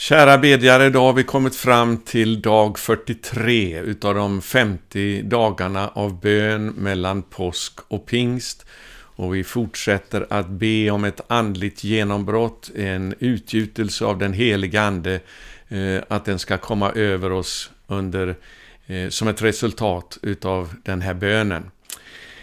Kära bedjare, idag har vi kommit fram till dag 43 utav de 50 dagarna av bön mellan påsk och pingst. Och vi fortsätter att be om ett andligt genombrott, en utgjutelse av den heliga Ande, eh, att den ska komma över oss under, eh, som ett resultat utav den här bönen.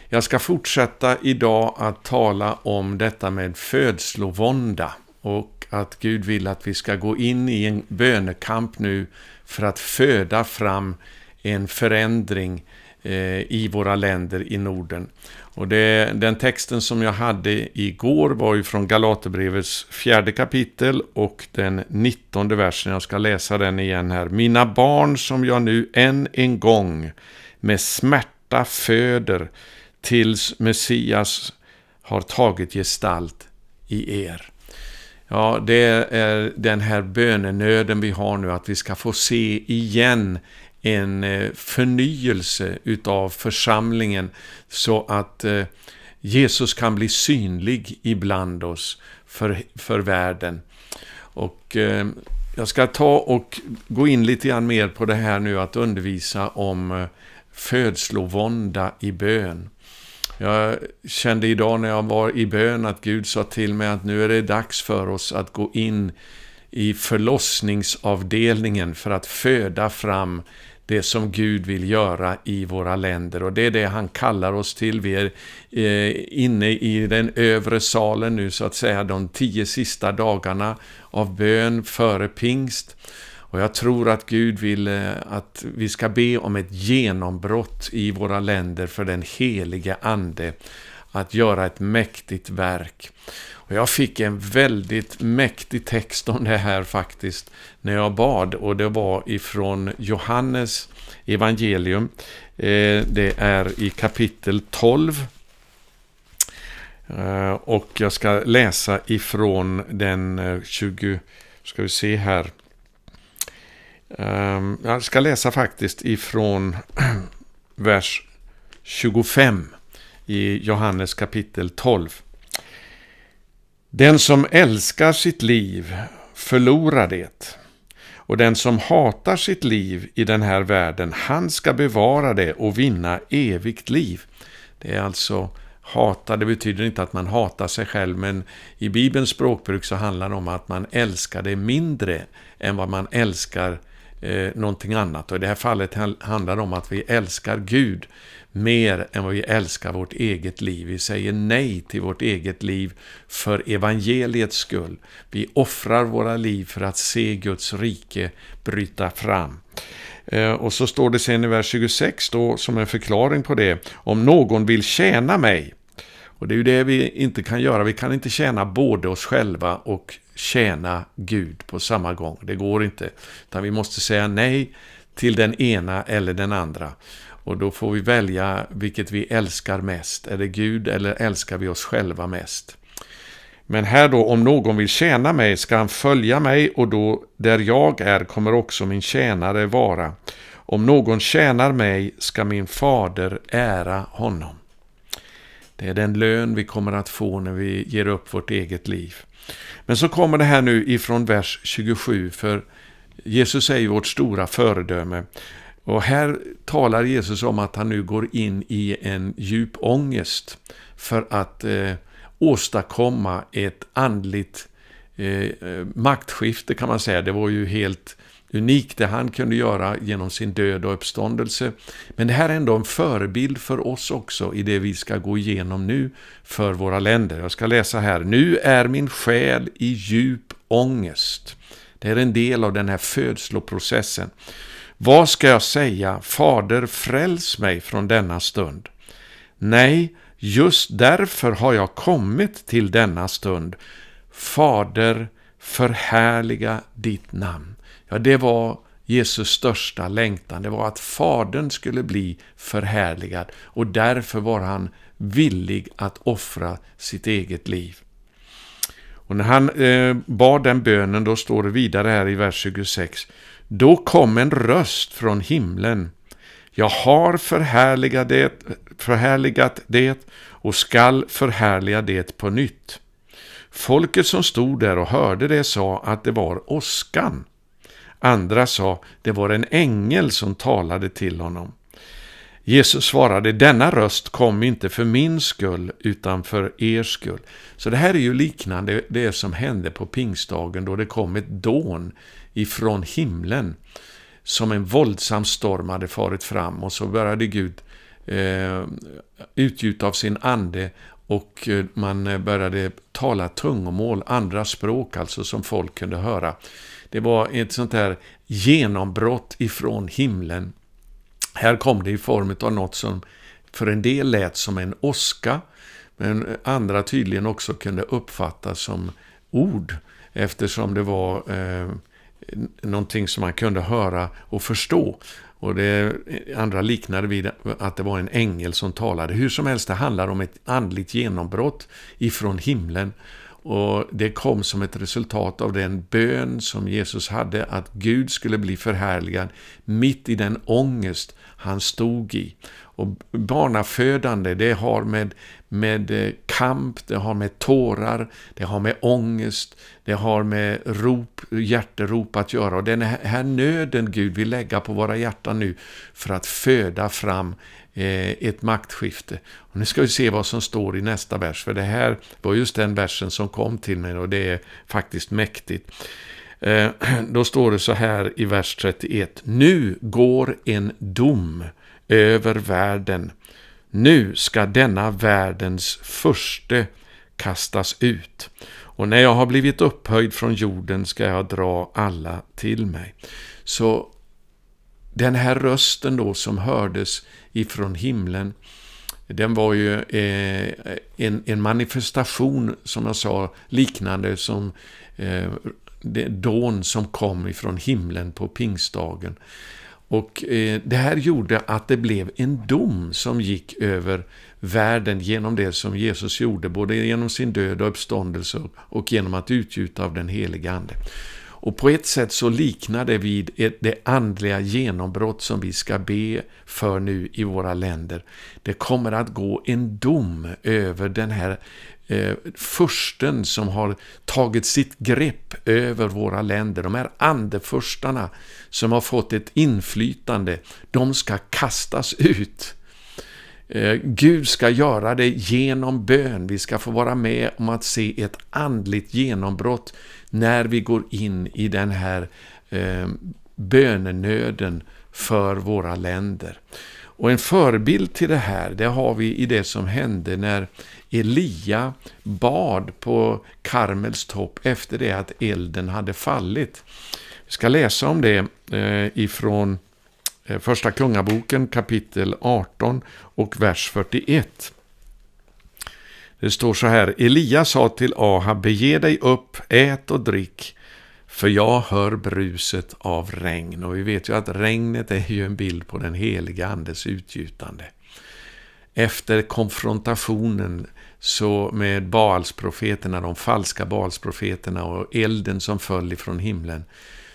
Jag ska fortsätta idag att tala om detta med födslovånda och att Gud vill att vi ska gå in i en bönekamp nu för att föda fram en förändring eh, i våra länder i Norden. Och det, den texten som jag hade igår var ju från Galaterbrevets fjärde kapitel och den nittonde versen. Jag ska läsa den igen här. Mina barn som jag nu än en gång med smärta föder tills Messias har tagit gestalt i er. Ja, det är den här bönenöden vi har nu, att vi ska få se igen en eh, förnyelse utav församlingen så att eh, Jesus kan bli synlig ibland oss för, för världen. Och eh, jag ska ta och gå in lite grann mer på det här nu att undervisa om födslovånda i bön. Jag kände idag när jag var i bön att Gud sa till mig att nu är det dags för oss att gå in i förlossningsavdelningen för att föda fram det som Gud vill göra i våra länder. Och det är det han kallar oss till. Vi är eh, inne i den övre salen nu, så att säga, de tio sista dagarna av bön före pingst. Och jag tror att Gud vill eh, att vi ska be om ett genombrott i våra länder för den helige Ande. Att göra ett mäktigt verk. Och jag fick en väldigt mäktig text om det här faktiskt när jag bad och det var ifrån Johannes evangelium. Eh, det är i kapitel 12. Eh, och jag ska läsa ifrån den 20, ska vi se här, Ehm, jag ska läsa faktiskt ifrån vers 25 i Johannes kapitel 12. Den som älskar sitt liv förlorar det. Och den som hatar sitt liv i den här världen, han ska bevara det och vinna evigt liv. Det är alltså hata, det betyder inte att man hatar sig själv, men i Bibelns språkbruk så handlar det om att man älskar det mindre än vad man älskar Eh, någonting annat. Och i det här fallet handlar det om att vi älskar Gud mer än vad vi älskar vårt eget liv. Vi säger nej till vårt eget liv för evangeliets skull. Vi offrar våra liv för att se Guds rike bryta fram. Eh, och så står det sen i vers 26 då som en förklaring på det. Om någon vill tjäna mig och det är ju det vi inte kan göra. Vi kan inte tjäna både oss själva och tjäna Gud på samma gång. Det går inte. Utan vi måste säga nej till den ena eller den andra. Och då får vi välja vilket vi älskar mest. Är det Gud eller älskar vi oss själva mest? Men här då, om någon vill tjäna mig ska han följa mig och då där jag är kommer också min tjänare vara. Om någon tjänar mig ska min fader ära honom. Det är den lön vi kommer att få när vi ger upp vårt eget liv. Men så kommer det här nu ifrån vers 27, för Jesus är ju vårt stora föredöme. Och här talar Jesus om att han nu går in i en djup ångest för att eh, åstadkomma ett andligt eh, eh maktskifte kan man säga. Det var ju helt unikt det han kunde göra genom sin död och uppståndelse. Men det här är ändå en förebild för oss också i det vi ska gå igenom nu för våra länder. Jag ska läsa här. Nu är min själ i djup ångest. Det är en del av den här födsloprocessen. Vad ska jag säga? Fader, fräls mig från denna stund. Nej, just därför har jag kommit till denna stund. Fader, förhärliga ditt namn. Ja, det var Jesus största längtan. Det var att Fadern skulle bli förhärligad och därför var han villig att offra sitt eget liv. Och när han eh, bad den bönen, då står det vidare här i vers 26. Då kom en röst från himlen. Jag har förhärligat det, förhärligat det och skall förhärliga det på nytt. Folket som stod där och hörde det sa att det var åskan Andra sa, det var en ängel som talade till honom. Jesus svarade, denna röst kom inte för min skull, utan för er skull. Så det här är ju liknande det som hände på pingstdagen, då det kom ett dån ifrån himlen, som en våldsam storm hade farit fram, och så började Gud eh, utgjuta av sin ande, och eh, man började tala tungomål, andra språk alltså, som folk kunde höra. Det var ett sånt här genombrott ifrån himlen. Här kom det i form av något som för en del lät som en oska, men andra tydligen också kunde uppfattas som ord, eftersom det var eh, någonting som man kunde höra och förstå. Och det andra liknade vid att det var en ängel som talade. Hur som helst, det handlar om ett andligt genombrott ifrån himlen. Och Det kom som ett resultat av den bön som Jesus hade, att Gud skulle bli förhärligad mitt i den ångest han stod i. Och Barnafödande, det har med, med eh, kamp, det har med tårar, det har med ångest, det har med rop, hjärterop att göra. Och den här nöden Gud vill lägga på våra hjärtan nu för att föda fram Eh, ett maktskifte. Och nu ska vi se vad som står i nästa vers, för det här var just den versen som kom till mig och det är faktiskt mäktigt. Eh, då står det så här i vers 31. Nu går en dom över världen. Nu ska denna världens förste kastas ut. Och när jag har blivit upphöjd från jorden ska jag dra alla till mig. Så den här rösten då som hördes ifrån himlen, den var ju eh, en, en manifestation, som jag sa, liknande som eh, dån som kom ifrån himlen på pingstdagen. Och eh, det här gjorde att det blev en dom som gick över världen genom det som Jesus gjorde, både genom sin död och uppståndelse och genom att utgjuta av den heliga Ande. Och på ett sätt så liknar det vid det andliga genombrott som vi ska be för nu i våra länder. Det kommer att gå en dom över den här eh, försten som har tagit sitt grepp över våra länder. De här andefurstarna som har fått ett inflytande, de ska kastas ut. Eh, Gud ska göra det genom bön. Vi ska få vara med om att se ett andligt genombrott när vi går in i den här eh, bönenöden för våra länder. Och en förebild till det här, det har vi i det som hände när Elia bad på Karmels topp efter det att elden hade fallit. Vi ska läsa om det eh, ifrån eh, Första Kungaboken kapitel 18 och vers 41. Det står så här, Elia sa till Ahab, bege dig upp, ät och drick, för jag hör bruset av regn. Och vi vet ju att regnet är ju en bild på den heliga andes utgjutande. Efter konfrontationen så med Baalsprofeterna, de falska Baalsprofeterna och elden som föll ifrån himlen,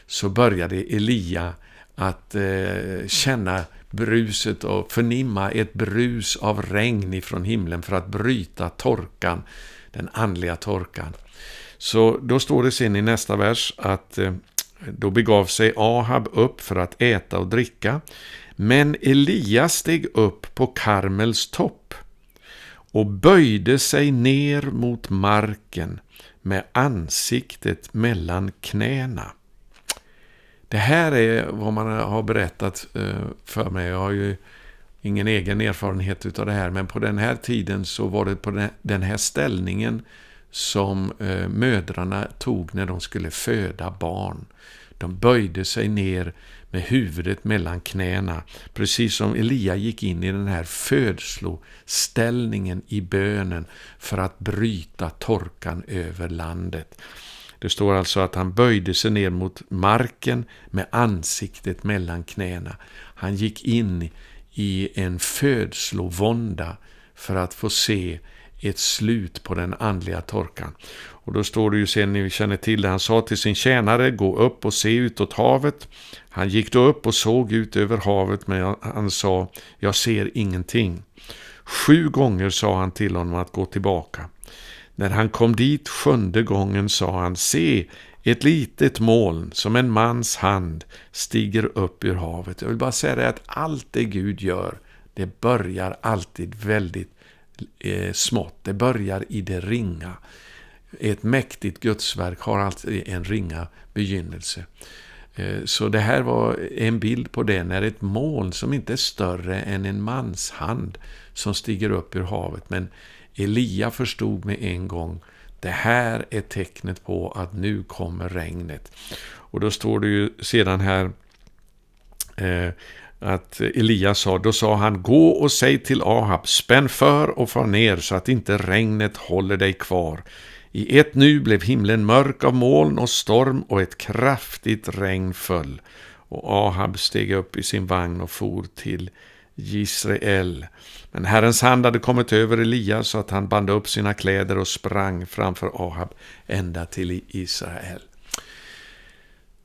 så började Elia att eh, känna bruset och förnimma ett brus av regn ifrån himlen för att bryta torkan, den andliga torkan. Så då står det sen i nästa vers att eh, då begav sig Ahab upp för att äta och dricka. Men Elia steg upp på Karmels topp och böjde sig ner mot marken med ansiktet mellan knäna. Det här är vad man har berättat eh, för mig. Jag har ju ingen egen erfarenhet av det här, men på den här tiden så var det på den här ställningen som eh, mödrarna tog när de skulle föda barn. De böjde sig ner med huvudet mellan knäna, precis som Elia gick in i den här födsloställningen i bönen för att bryta torkan över landet. Det står alltså att han böjde sig ner mot marken med ansiktet mellan knäna. Han gick in i en födslovånda för att få se ett slut på den andliga torkan. Och då står det ju sen, ni känner till det, han sa till sin tjänare, gå upp och se utåt havet. Han gick då upp och såg ut över havet, men han sa, jag ser ingenting. Sju gånger sa han till honom att gå tillbaka. När han kom dit sjunde gången sa han, se, ett litet moln som en mans hand stiger upp ur havet. Jag vill bara säga det att allt det Gud gör, det börjar alltid väldigt eh, smått. Det börjar i det ringa. Ett mäktigt gudsverk har alltid en ringa begynnelse. Eh, så det här var en bild på det, när ett moln som inte är större än en mans hand som stiger upp ur havet, men Elia förstod med en gång det här är tecknet på att nu kommer regnet. Och då står det ju sedan här eh, att Elia sa, då sa han, gå och säg till Ahab, spänn för och far ner så att inte regnet håller dig kvar. I ett nu blev himlen mörk av moln och storm och ett kraftigt regn föll. Och Ahab steg upp i sin vagn och for till Israel. Men Herrens hand hade kommit över Elia så att han band upp sina kläder och sprang framför Ahab ända till Israel.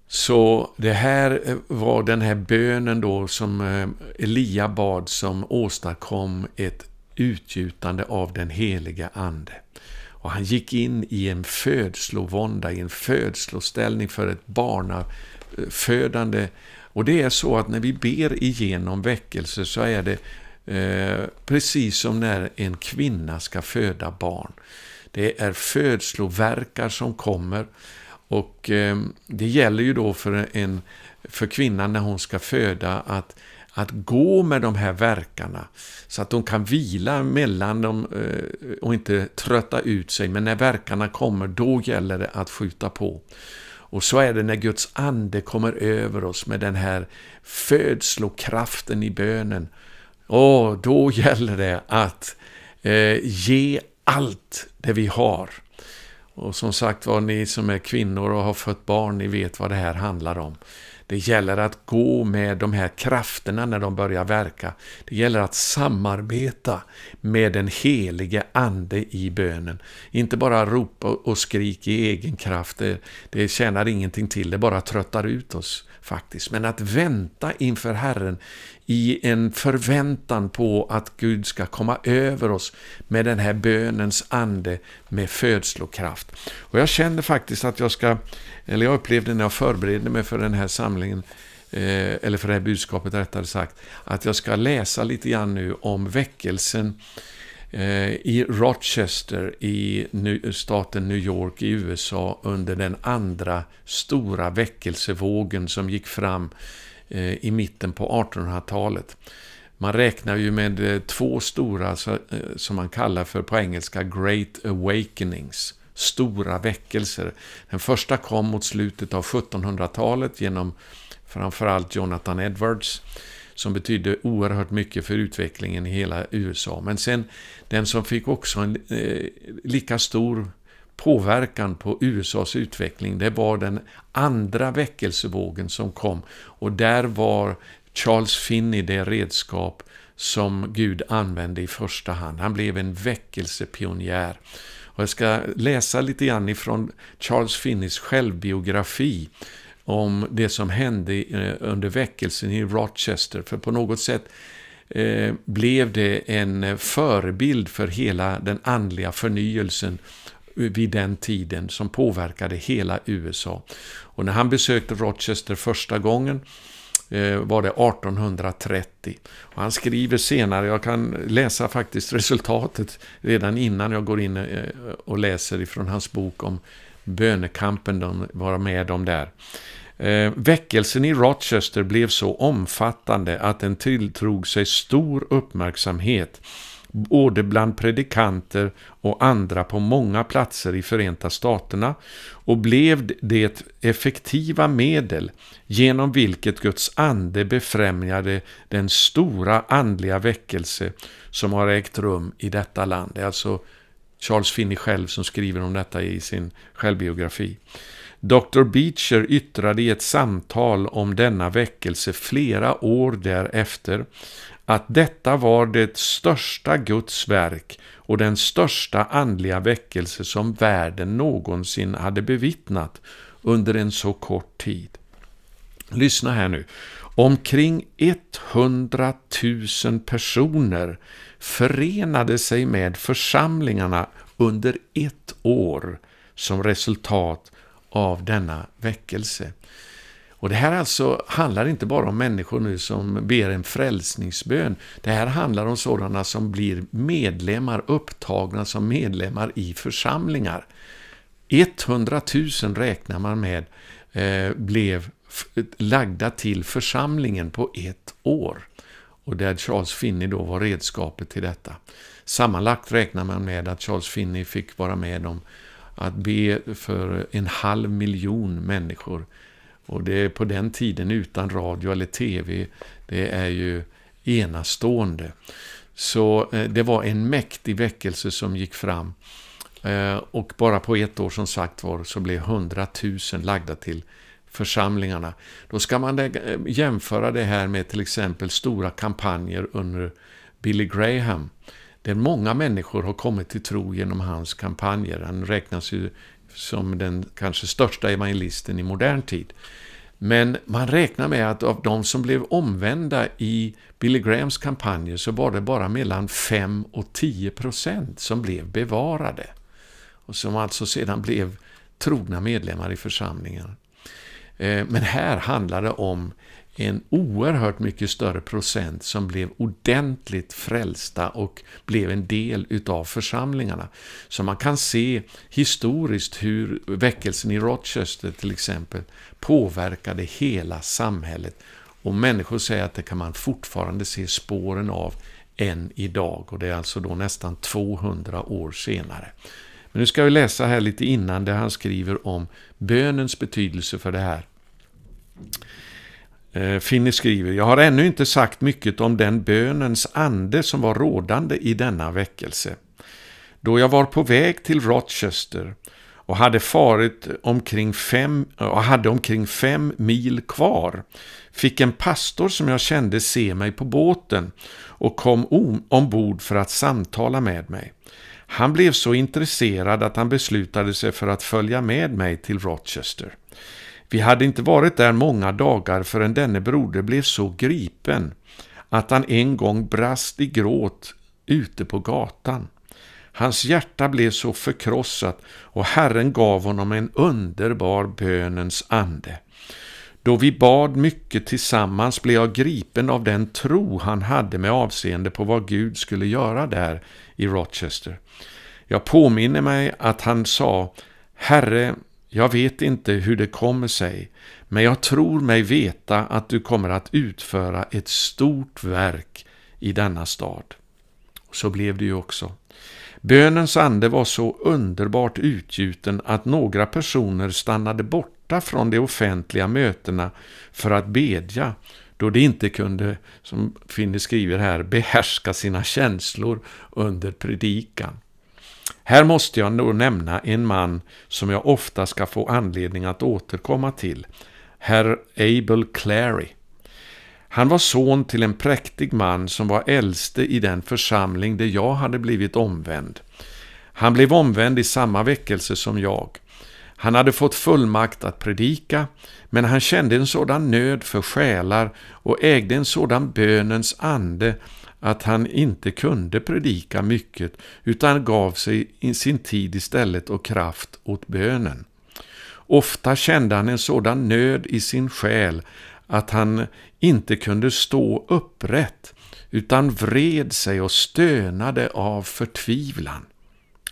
Så det här eh, var den här bönen då som eh, Elia bad som åstadkom ett utgjutande av den heliga Ande. Och han gick in i en födslovånda, i en födsloställning för ett barnafödande och det är så att när vi ber igenom väckelse så är det eh, precis som när en kvinna ska föda barn. Det är födslovärkar som kommer. Och eh, det gäller ju då för, en, för kvinnan när hon ska föda att att gå med de här verkarna så att de kan vila mellan dem eh, och inte trötta ut sig. Men när verkarna kommer, då gäller det att skjuta på. Och så är det när Guds ande kommer över oss med den här födslokraften i bönen. Och då gäller det att eh, ge allt det vi har. Och som sagt var, ni som är kvinnor och har fött barn, ni vet vad det här handlar om. Det gäller att gå med de här krafterna när de börjar verka. Det gäller att samarbeta med den helige Ande i bönen. Inte bara ropa och skrika i egen kraft. Det, det tjänar ingenting till, det bara tröttar ut oss faktiskt. Men att vänta inför Herren i en förväntan på att Gud ska komma över oss med den här bönens ande med födslokraft. Och jag känner faktiskt att jag ska, eller jag upplevde när jag förberedde mig för den här samlingen, eh, eller för det här budskapet rättare sagt, att jag ska läsa lite grann nu om väckelsen Eh, i Rochester i staten New York i USA under den andra stora väckelsevågen som gick fram eh, i mitten på 1800-talet. Man räknar ju med eh, två stora, alltså, som man kallar för på engelska, Great Awakenings, stora väckelser. Den första kom mot slutet av 1700-talet genom framförallt Jonathan Edwards som betydde oerhört mycket för utvecklingen i hela USA. Men sen den som fick också en eh, lika stor påverkan på USAs utveckling, det var den andra väckelsevågen som kom. Och där var Charles Finney det redskap som Gud använde i första hand. Han blev en väckelsepionjär. Och jag ska läsa lite grann ifrån Charles Finneys självbiografi om det som hände eh, under väckelsen i Rochester. För på något sätt eh, blev det en eh, förebild för hela den andliga förnyelsen vid den tiden som påverkade hela USA. Och när han besökte Rochester första gången var det 1830. Och han skriver senare, jag kan läsa faktiskt resultatet redan innan jag går in och läser ifrån hans bok om bönekampen de var med om där. Eh, väckelsen i Rochester blev så omfattande att den tilltrog sig stor uppmärksamhet både bland predikanter och andra på många platser i Förenta Staterna och blev det effektiva medel genom vilket Guds ande befrämjade den stora andliga väckelse som har ägt rum i detta land. Det är alltså Charles Finney själv som skriver om detta i sin självbiografi. Dr. Beecher yttrade i ett samtal om denna väckelse flera år därefter att detta var det största Guds verk och den största andliga väckelse som världen någonsin hade bevittnat under en så kort tid. Lyssna här nu. Omkring 100 000 personer förenade sig med församlingarna under ett år som resultat av denna väckelse. Och Det här alltså handlar inte bara om människor nu som ber en frälsningsbön. Det här handlar om sådana som blir medlemmar, upptagna som medlemmar i församlingar. 100 000 räknar man med eh, blev lagda till församlingen på ett år. Och där Charles Finney då var redskapet till detta. Sammanlagt räknar man med att Charles Finney fick vara med om att be för en halv miljon människor. Och det är på den tiden utan radio eller tv. Det är ju enastående. Så eh, det var en mäktig väckelse som gick fram. Eh, och bara på ett år som sagt var så blev 100 000 lagda till församlingarna. Då ska man eh, jämföra det här med till exempel stora kampanjer under Billy Graham där många människor har kommit till tro genom hans kampanjer. Han räknas ju som den kanske största evangelisten i modern tid. Men man räknar med att av de som blev omvända i Billy Grahams kampanjer så var det bara mellan 5 och 10 procent som blev bevarade. Och som alltså sedan blev trogna medlemmar i församlingen. Eh, men här handlar det om en oerhört mycket större procent som blev ordentligt frälsta och blev en del utav församlingarna. Så man kan se historiskt hur väckelsen i Rochester till exempel påverkade hela samhället. Och människor säger att det kan man fortfarande se spåren av än idag. Och det är alltså då nästan 200 år senare. Men nu ska vi läsa här lite innan där han skriver om bönens betydelse för det här. Eh, Finne skriver, jag har ännu inte sagt mycket om den bönens ande som var rådande i denna väckelse. Då jag var på väg till Rochester och hade, farit omkring fem, och hade omkring fem mil kvar fick en pastor som jag kände se mig på båten och kom ombord för att samtala med mig. Han blev så intresserad att han beslutade sig för att följa med mig till Rochester. Vi hade inte varit där många dagar förrän denne broder blev så gripen att han en gång brast i gråt ute på gatan. Hans hjärta blev så förkrossat och Herren gav honom en underbar bönens ande. Då vi bad mycket tillsammans blev jag gripen av den tro han hade med avseende på vad Gud skulle göra där i Rochester. Jag påminner mig att han sa Herre, jag vet inte hur det kommer sig, men jag tror mig veta att du kommer att utföra ett stort verk i denna stad. Så blev det ju också. Bönens ande var så underbart utgjuten att några personer stannade bort borta från de offentliga mötena för att bedja, då de inte kunde, som Finne skriver här, behärska sina känslor under predikan. Här måste jag då nämna en man som jag ofta ska få anledning att återkomma till, herr Abel Clary. Han var son till en präktig man som var äldste i den församling där jag hade blivit omvänd. Han blev omvänd i samma väckelse som jag. Han hade fått fullmakt att predika, men han kände en sådan nöd för själar och ägde en sådan bönens ande att han inte kunde predika mycket utan gav sig sin tid istället och kraft åt bönen. Ofta kände han en sådan nöd i sin själ att han inte kunde stå upprätt utan vred sig och stönade av förtvivlan.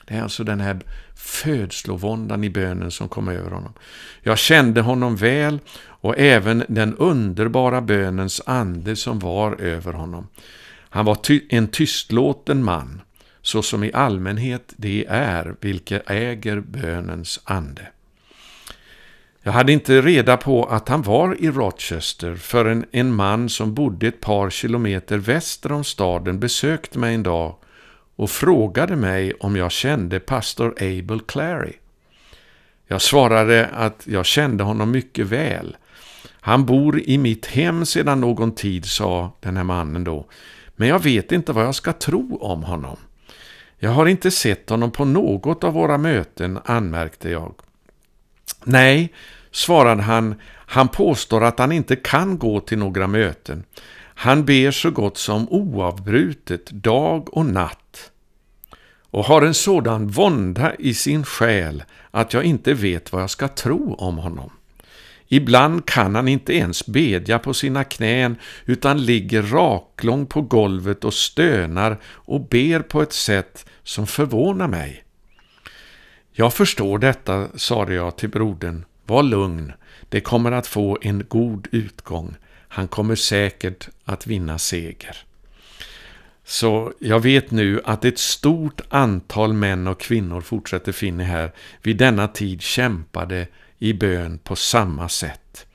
Det är alltså den här födslovåndan i bönen som kom över honom. Jag kände honom väl och även den underbara bönens ande som var över honom. Han var ty en tystlåten man, så som i allmänhet det är, vilka äger bönens ande. Jag hade inte reda på att han var i Rochester förrän en man som bodde ett par kilometer väster om staden besökte mig en dag och frågade mig om jag kände pastor Abel Clary. Jag svarade att jag kände honom mycket väl. Han bor i mitt hem sedan någon tid, sa den här mannen då, men jag vet inte vad jag ska tro om honom. Jag har inte sett honom på något av våra möten, anmärkte jag. Nej, svarade han, han påstår att han inte kan gå till några möten. Han ber så gott som oavbrutet dag och natt och har en sådan vånda i sin själ att jag inte vet vad jag ska tro om honom. Ibland kan han inte ens bedja på sina knän utan ligger raklång på golvet och stönar och ber på ett sätt som förvånar mig. Jag förstår detta, sade jag till brodern. Var lugn, det kommer att få en god utgång. Han kommer säkert att vinna seger. Så jag vet nu att ett stort antal män och kvinnor, fortsätter Finni här, vid denna tid kämpade i bön på samma sätt.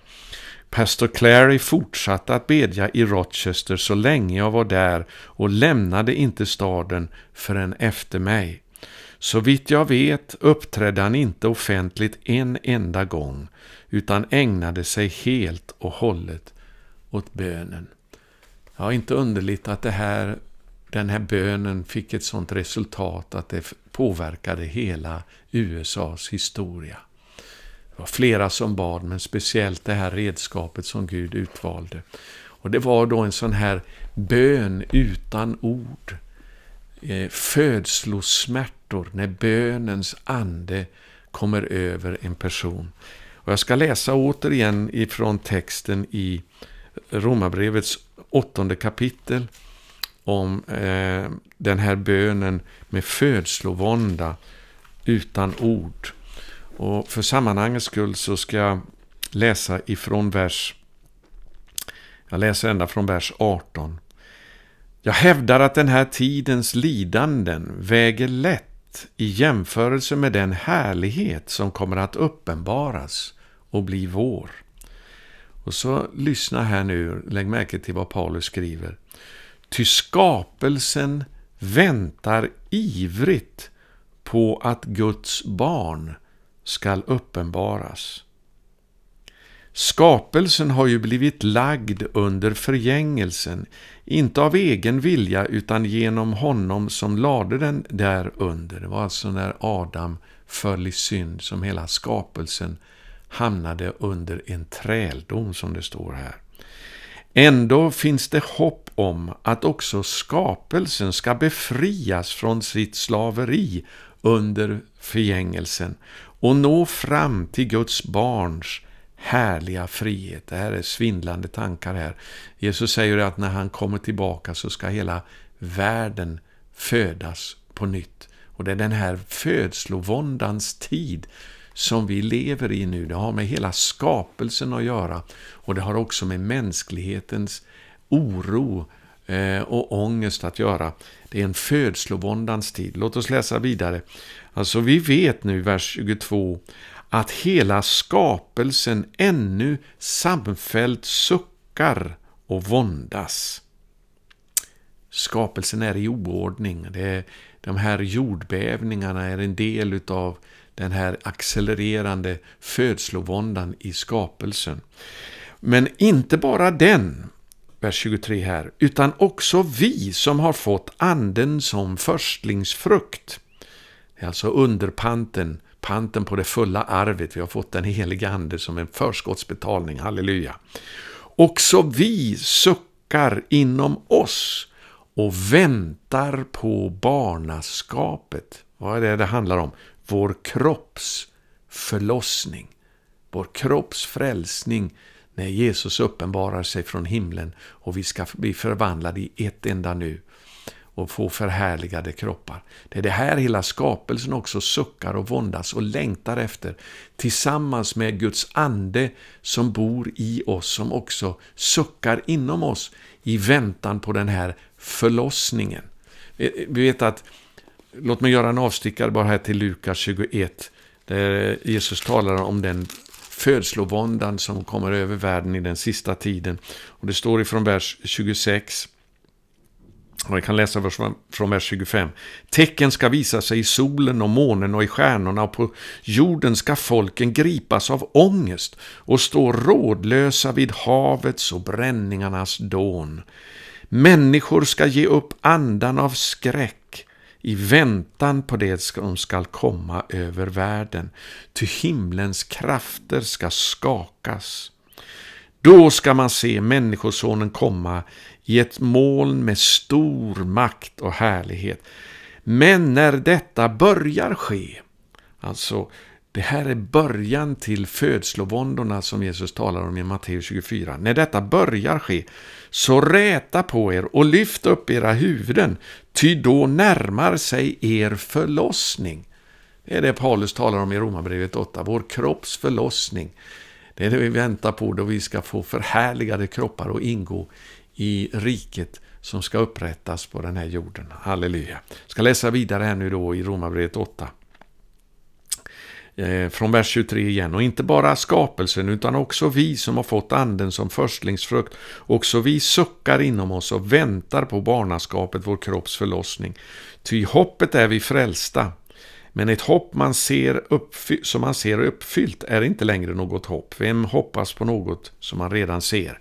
Pastor Clary fortsatte att bedja i Rochester så länge jag var där och lämnade inte staden förrän efter mig. Så vitt jag vet uppträdde han inte offentligt en enda gång, utan ägnade sig helt och hållet åt bönen. Ja, inte underligt att det här, den här bönen fick ett sådant resultat att det påverkade hela USAs historia. Det var flera som bad, men speciellt det här redskapet som Gud utvalde. Och det var då en sån här bön utan ord. Eh, födslosmärtor när bönens ande kommer över en person. Och jag ska läsa återigen ifrån texten i Romarbrevets åttonde kapitel om eh, den här bönen med födslovånda utan ord. Och för sammanhangets skull så ska jag läsa ifrån vers jag läser ända från vers 18. Jag hävdar att den här tidens lidanden väger lätt i jämförelse med den härlighet som kommer att uppenbaras och bli vår. Och så lyssna här nu, lägg märke till vad Paulus skriver. Ty skapelsen väntar ivrigt på att Guds barn skall uppenbaras. Skapelsen har ju blivit lagd under förgängelsen, inte av egen vilja utan genom honom som lade den där under. Det var alltså när Adam föll i synd som hela skapelsen hamnade under en träldom som det står här. Ändå finns det hopp om att också skapelsen ska befrias från sitt slaveri under förgängelsen och nå fram till Guds barns härliga frihet. Det här är svindlande tankar här. Jesus säger att när han kommer tillbaka så ska hela världen födas på nytt. Och det är den här födslovåndans tid som vi lever i nu, det har med hela skapelsen att göra och det har också med mänsklighetens oro eh, och ångest att göra. Det är en födslovåndans tid. Låt oss läsa vidare. Alltså vi vet nu, vers 22, att hela skapelsen ännu samfällt suckar och våndas. Skapelsen är i oordning. Det är, de här jordbävningarna är en del utav den här accelererande födslovåndan i skapelsen. Men inte bara den, vers 23 här, utan också vi som har fått anden som förstlingsfrukt. Det är alltså underpanten, panten på det fulla arvet. Vi har fått den heliga ande som en förskottsbetalning, halleluja. Också vi suckar inom oss och väntar på barnaskapet. Vad är det det handlar om? vår kropps förlossning, vår kropps frälsning när Jesus uppenbarar sig från himlen och vi ska bli förvandlade i ett enda nu och få förhärligade kroppar. Det är det här hela skapelsen också suckar och våndas och längtar efter tillsammans med Guds ande som bor i oss, som också suckar inom oss i väntan på den här förlossningen. Vi vet att Låt mig göra en avstickare bara här till Lukas 21. Där Jesus talar om den födslovåndan som kommer över världen i den sista tiden. Och Det står ifrån vers 26. Och vi kan läsa från vers 25. Tecken ska visa sig i solen och månen och i stjärnorna och på jorden ska folken gripas av ångest och stå rådlösa vid havets och bränningarnas dån. Människor ska ge upp andan av skräck i väntan på det som skall komma över världen. Ty himlens krafter ska skakas. Då ska man se människosonen komma i ett moln med stor makt och härlighet. Men när detta börjar ske, alltså det här är början till födslovåndorna som Jesus talar om i Matteus 24. När detta börjar ske, så räta på er och lyft upp era huvuden, ty då närmar sig er förlossning. Det är det Paulus talar om i Romarbrevet 8, vår kropps förlossning. Det är det vi väntar på då vi ska få förhärligade kroppar och ingå i riket som ska upprättas på den här jorden. Halleluja. Jag ska läsa vidare här nu då i Romarbrevet 8. Eh, från vers 23 igen. Och inte bara skapelsen utan också vi som har fått anden som förstlingsfrukt. Också vi suckar inom oss och väntar på barnaskapet, vår kropps förlossning. Ty hoppet är vi frälsta. Men ett hopp man ser som man ser uppfyllt är inte längre något hopp. Vem hoppas på något som man redan ser?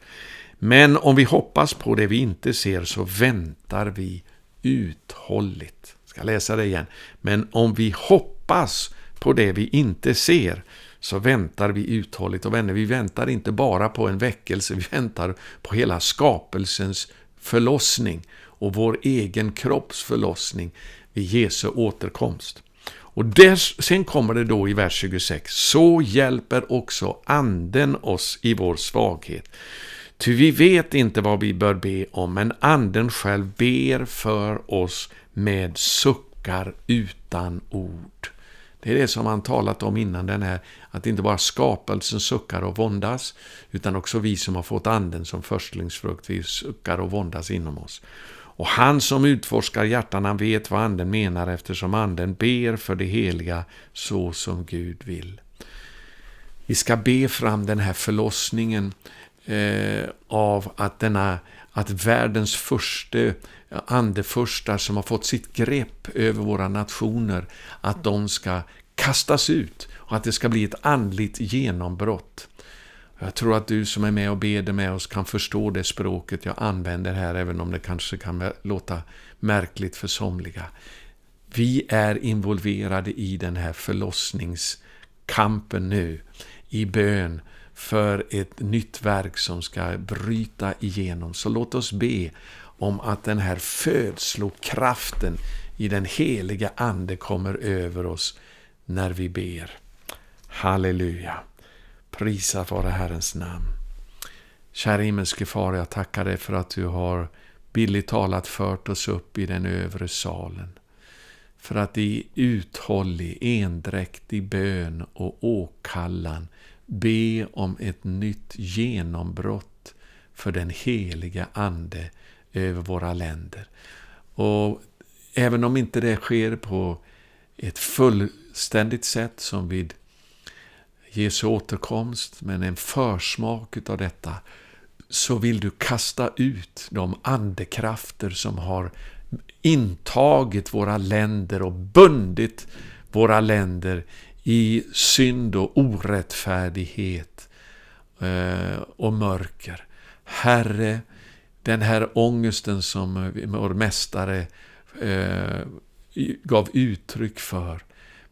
Men om vi hoppas på det vi inte ser så väntar vi uthålligt. Jag ska läsa det igen. Men om vi hoppas på det vi inte ser så väntar vi uthålligt. Och vänner, vi väntar inte bara på en väckelse, vi väntar på hela skapelsens förlossning och vår egen kropps förlossning vid Jesu återkomst. Och där, sen kommer det då i vers 26. Så hjälper också anden oss i vår svaghet. Ty vi vet inte vad vi bör be om, men anden själv ber för oss med suckar utan ord. Det är det som han talat om innan den här, att inte bara skapelsen suckar och våndas, utan också vi som har fått anden som förstlingsfrukt, vi suckar och våndas inom oss. Och han som utforskar hjärtan, han vet vad anden menar eftersom anden ber för det heliga så som Gud vill. Vi ska be fram den här förlossningen eh, att, denna, att världens första andefurstar som har fått sitt grepp över våra nationer, att de ska kastas ut och att det ska bli ett andligt genombrott. Jag tror att du som är med och beder med oss kan förstå det språket jag använder här, även om det kanske kan låta märkligt för somliga. Vi är involverade i den här förlossningskampen nu, i bön, för ett nytt verk som ska bryta igenom. Så låt oss be om att den här födslokraften i den heliga Ande kommer över oss när vi ber. Halleluja! Prisa vare Herrens namn. Kära himmelske Far, jag tackar dig för att du har billigt talat fört oss upp i den övre salen. För att i uthållig, endräktig bön och åkallan Be om ett nytt genombrott för den heliga Ande över våra länder. Och även om inte det sker på ett fullständigt sätt som vid Jesu återkomst, men en försmak av detta, så vill du kasta ut de andekrafter som har intagit våra länder och bundit våra länder i synd och orättfärdighet eh, och mörker. Herre, den här ångesten som eh, vår mästare eh, gav uttryck för,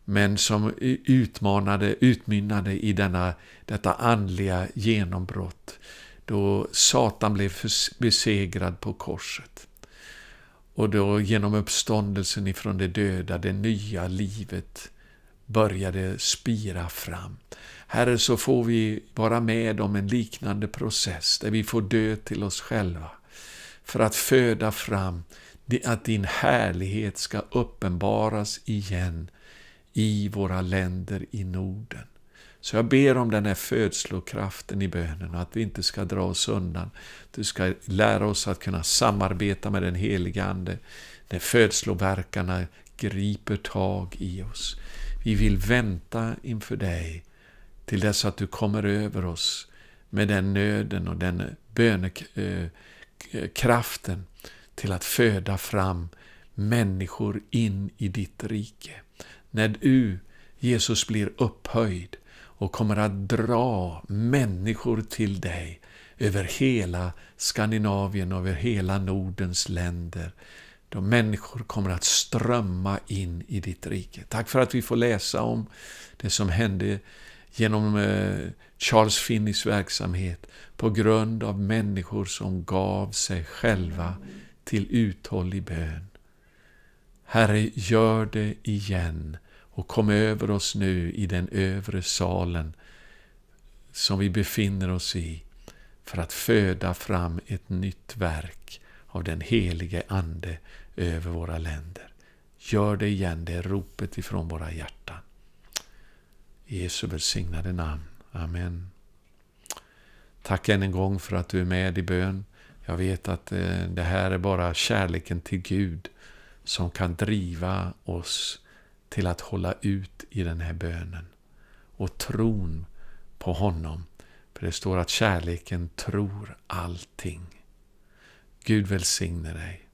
men som utmanade, utmynnade i denna, detta andliga genombrott, då Satan blev besegrad på korset. Och då genom uppståndelsen ifrån de döda, det nya livet, började spira fram. Herre, så får vi vara med om en liknande process där vi får dö till oss själva för att föda fram att din härlighet ska uppenbaras igen i våra länder i Norden. Så jag ber om den här födslokraften i bönen, att vi inte ska dra oss undan. Du ska lära oss att kunna samarbeta med den helige Ande när födsloverkarna griper tag i oss. Vi vill vänta inför dig till dess att du kommer över oss med den nöden och den bönekraften eh, till att föda fram människor in i ditt rike. När du, Jesus, blir upphöjd och kommer att dra människor till dig över hela Skandinavien, över hela Nordens länder, då människor kommer att strömma in i ditt rike. Tack för att vi får läsa om det som hände genom eh, Charles Finneys verksamhet på grund av människor som gav sig själva till uthållig bön. Herre, gör det igen och kom över oss nu i den övre salen som vi befinner oss i för att föda fram ett nytt verk av den helige Ande över våra länder. Gör det igen, det är ropet ifrån våra hjärtan. I Jesu välsignade namn. Amen. Tack än en gång för att du är med i bön. Jag vet att eh, det här är bara kärleken till Gud som kan driva oss till att hålla ut i den här bönen. Och tron på honom. För det står att kärleken tror allting. Gud välsigne dig.